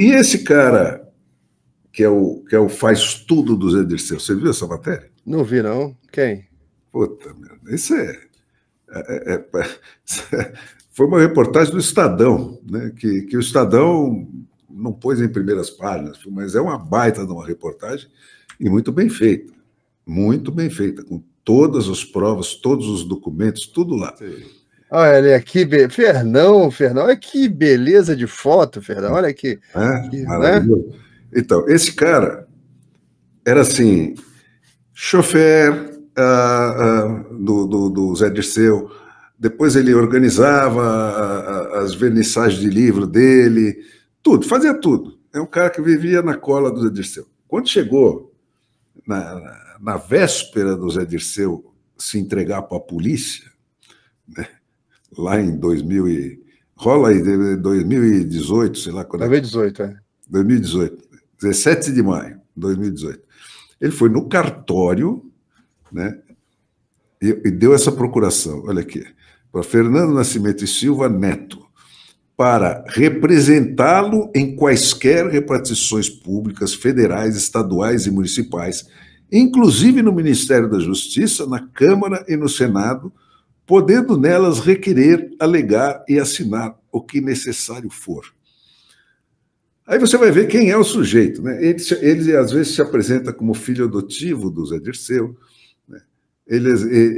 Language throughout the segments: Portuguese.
E esse cara, que é o, que é o faz tudo do Zé Dirceu, você viu essa matéria? Não vi, não. Quem? Puta merda, isso é, é, é, é. foi uma reportagem do Estadão, né? que, que o Estadão não pôs em primeiras páginas, mas é uma baita de uma reportagem e muito bem feita. Muito bem feita, com todas as provas, todos os documentos, tudo lá. Sim. Olha ele aqui, be... Fernão, Fernão, olha que beleza de foto, Fernão, olha aqui. É, que, né? Então, esse cara era assim, chofer ah, ah, do, do, do, Zé Dirceu, depois ele organizava ah, as vernissagens de livro dele, tudo, fazia tudo. É um cara que vivia na cola do Zé Dirceu. Quando chegou na, na, na véspera do Zé Dirceu se entregar para a polícia, né, lá em 2000 e... Rola aí, 2018, sei lá quando 2018, é. 2018, 17 é. é. de maio de 2018. Ele foi no cartório, né? E, e deu essa procuração, olha aqui, para Fernando Nascimento e Silva Neto, para representá-lo em quaisquer repartições públicas, federais, estaduais e municipais, inclusive no Ministério da Justiça, na Câmara e no Senado, podendo nelas requerer, alegar e assinar o que necessário for. Aí você vai ver quem é o sujeito. Né? Ele, ele às vezes se apresenta como filho adotivo do Zé Dirceu, né? ele,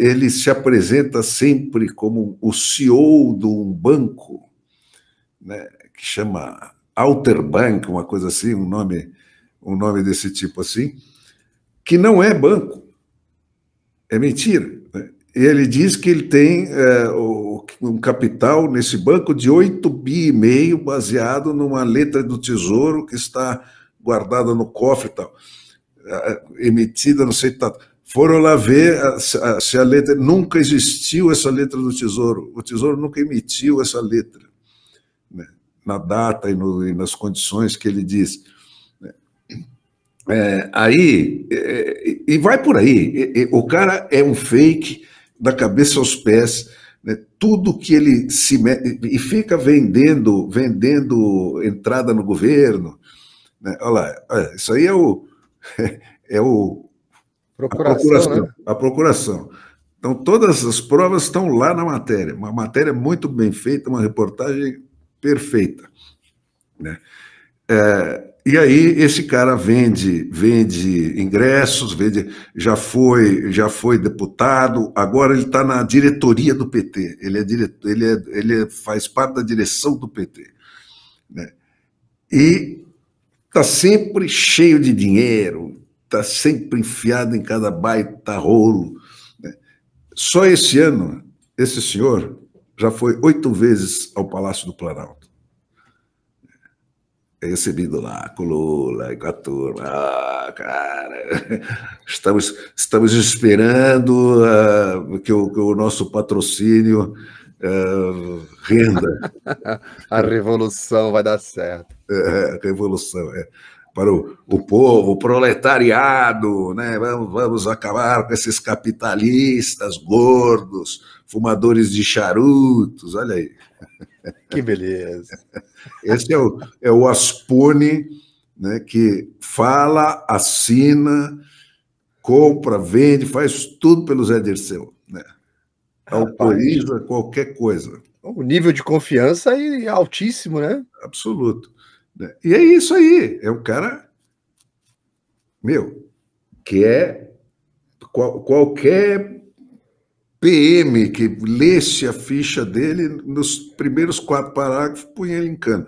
ele se apresenta sempre como o CEO de um banco, né? que chama Alter Bank, uma coisa assim, um nome, um nome desse tipo assim, que não é banco. É mentira ele diz que ele tem é, um capital nesse banco de 8 bi e meio, baseado numa letra do Tesouro que está guardada no cofre e tal, é, é, emitida, não sei, tá, foram lá ver a, a, se a letra, nunca existiu essa letra do Tesouro, o Tesouro nunca emitiu essa letra, né, na data e, no, e, nas condições que ele diz. Né. É, aí, é, é, e vai por aí, o cara é um fake, da cabeça aos pés, né, tudo que ele se mete, e fica vendendo, vendendo entrada no governo. Né, olha lá, isso aí é o. É o procuração, a, procuração, né? a procuração. Então, todas as provas estão lá na matéria. Uma matéria muito bem feita, uma reportagem perfeita. Né? É, e aí esse cara vende vende ingressos, vende, já foi já foi deputado, agora ele está na diretoria do PT, ele é diretor, ele, é, ele faz parte da direção do PT, né? E está sempre cheio de dinheiro, está sempre enfiado em cada baita rolo. Né? Só esse ano esse senhor já foi oito vezes ao Palácio do Planalto recebido lá com Lula e com a turma. Ah, cara, estamos, estamos esperando uh, que, o, que, o, nosso patrocínio uh, renda. a revolução vai dar certo. É, é, revolução, é. Para o, o povo, o proletariado, né? vamos, vamos acabar com esses capitalistas gordos, fumadores de charutos, olha aí. que beleza. Esse é o, é o Aspone, né, que fala, assina, compra, vende, faz tudo pelo Zé Dirceu. Né? Autoriza qualquer coisa. O nível de confiança é altíssimo, né? Absoluto. Né. E é isso aí. É um cara, meu, que é qual, qualquer PM que lesse a ficha dele, nos primeiros quatro parágrafos, punha ele em cana.